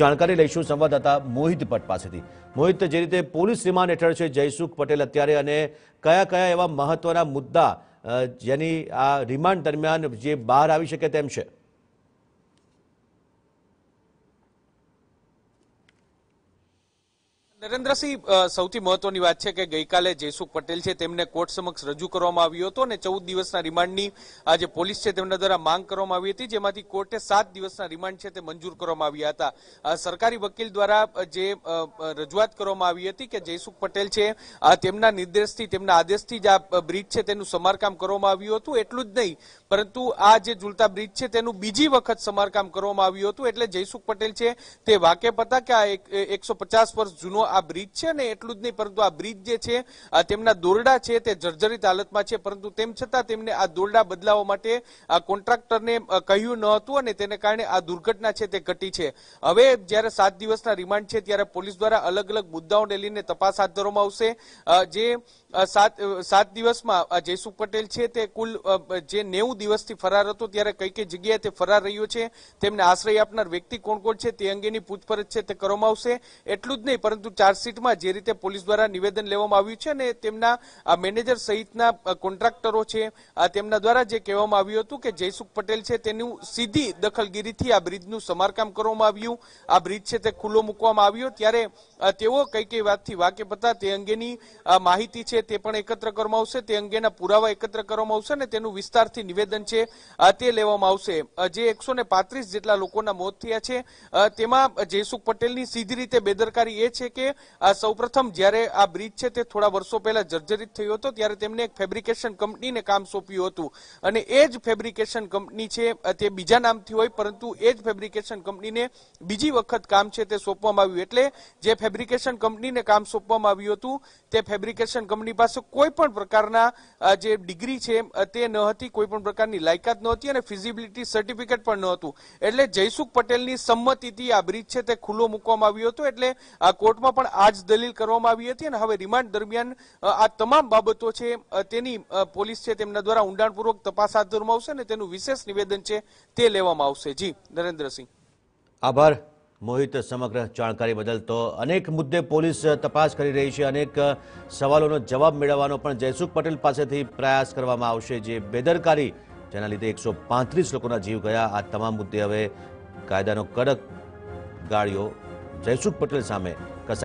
જાણકારી લઈશું સંવાદદાતા મોહિત ભટ્ટ પાસેથી મોહિત જે રીતે પોલીસ રિમાન્ડ હેઠળ છે જયસુખ પટેલ અત્યારે અને કયા કયા એવા મહત્વના મુદ્દા જેની આ રિમાન્ડ દરમિયાન જે બહાર આવી શકે તેમ છે નરેન્દ્રસિંહ સૌથી મહત્વની વાત છે કે ગઈકાલે જયસુખ પટેલ છે તેમને કોર્ટ સમક્ષ રજૂ કરવામાં આવ્યો હતો અને ચૌદ દિવસના રિમાન્ડની આજે પોલીસ છે તેમના દ્વારા માંગ કરવામાં આવી હતી જેમાંથી કોર્ટે સાત દિવસના રિમાન્ડ છે તે મંજૂર કરવામાં આવ્યા હતા સરકારી વકીલ દ્વારા જે રજૂઆત કરવામાં આવી હતી કે જયસુખ પટેલ છે તેમના નિર્દેશથી તેમના આદેશથી જ આ બ્રિજ છે તેનું સમારકામ કરવામાં આવ્યું હતું એટલું જ નહીં પરંતુ આ જે ઝુલતા બ્રિજ છે તેનું બીજી વખત સમારકામ કરવામાં આવ્યું હતું એટલે જયસુખ પટેલ છે તે વાકેફ હતા કે આ એકસો પચાસ વર્ષ જૂનો આ બ્રિજ છે ને એટલું જ નહીં પરંતુ આ બ્રિજ જે છે તેમના દોરડા છે તે જર્જરિત હાલતમાં છે પરંતુ તેમ છતાં તેમને આ દોરડા બદલાવવા માટે આ કોન્ટ્રાક્ટરને કહ્યું ન હતું અને તેને કારણે આ દુર્ઘટના છે તે ઘટી છે હવે જ્યારે સાત દિવસના રિમાન્ડ છે ત્યારે પોલીસ દ્વારા અલગ અલગ મુદ્દાઓને લઈને તપાસ હાથ ધરવામાં આવશે જે સાત સાત દિવસમાં જયસુખ પટેલ છે તે કુલ જે નેવું દિવસથી ફરાર હતો ત્યારે કઈ કઈ જગ્યાએ તે ફરાર રહ્યો છે તેમને આશ્રય આપનાર વ્યક્તિ કોણ કોણ છે તે અંગેની પૂછપરછ છે તે કરવામાં આવશે એટલું જ નહીં પરંતુ ચાર્જશીટમાં જે રીતે પોલીસ દ્વારા નિવેદન લેવામાં આવ્યું છે અને તેમના મેનેજર સહિતના કોન્ટ્રાક્ટરો છે તેમના દ્વારા જે કહેવામાં આવ્યું હતું કે જયસુખ પટેલ છે તેનું સીધી દખલગીરીથી આ બ્રિજનું સમારકામ કરવામાં આવ્યું આ બ્રિજ છે તે ખુલ્લો મૂકવામાં આવ્યો ત્યારે તેઓ કઈ કઈ વાતથી વાકેફ હતા તે અંગેની માહિતી છે તે પણ એકત્ર કરવામાં આવશે તે અંગેના પુરાવા એકત્ર કરવામાં આવશે અને તેનું વિસ્તારથી નિવેદન છે તે લેવામાં આવશે જે એકસો જેટલા લોકોના મોત થયા છે તેમાં જયસુખ પટેલની સીધી રીતે બેદરકારી એ છે કે છે સૌપ્રથમ જ્યારે આ બ્રિજ છે તે થોડા વર્ષો પહેલા જર્જરિત થયો હતો ત્યારે તેમને એક ફેબ્રિકેશન કંપનીને કામ સોંપ્યું હતું અને એ જ ફેબ્રિકેશન કંપની છે તે બીજા નામથી હોય પરંતુ એ જ ફેબ્રિકેશન કંપનીને બીજી વખત કામ છે તે સોંપવામાં આવ્યું એટલે જે ફેબ્રિકેશન કંપનીને કામ સોંપવામાં આવ્યું હતું તે ફેબ્રિકેશન કંપની પાસે કોઈ પણ પ્રકારના જે ડિગ્રી છે તે ન હતી કોઈ પણ પ્રકારની લાયકાત ન હતી અને ફિઝિબિલિટી સર્ટિફિકેટ પણ ન હતું એટલે જયસુખ પટેલની સંમતિથી આ બ્રિજ છે તે ખુલ્લો મૂકવામાં આવ્યો હતો એટલે આ કોર્ટમાં પણ પણ આ દલીલ કરવામાં આવી હતી અને હવે રિમાન્ડ દરમિયાન આ તમામ બાબતો છે તેની પોલીસ છે તેમના દ્વારા ઊંડાણપૂર્વક તપાસ હાથ ધરવામાં આવશે અને તેનું વિશેષ નિવેદન છે તે લેવામાં આવશે જી નરેન્દ્રસિંહ આભાર મોહિત સમગ્ર જાણકારી બદલ તો અનેક મુદ્દે પોલીસ તપાસ કરી રહી છે અનેક સવાલોનો જવાબ મેળવવાનો પણ જયસુખ પટેલ પાસેથી પ્રયાસ કરવામાં આવશે જે બેદરકારી જેના લીધે એકસો પાંત્રીસ લોકોના જીવ ગયા આ તમામ મુદ્દે હવે કાયદાનો કડક ગાળ્યો જયસુખ પટેલ સામે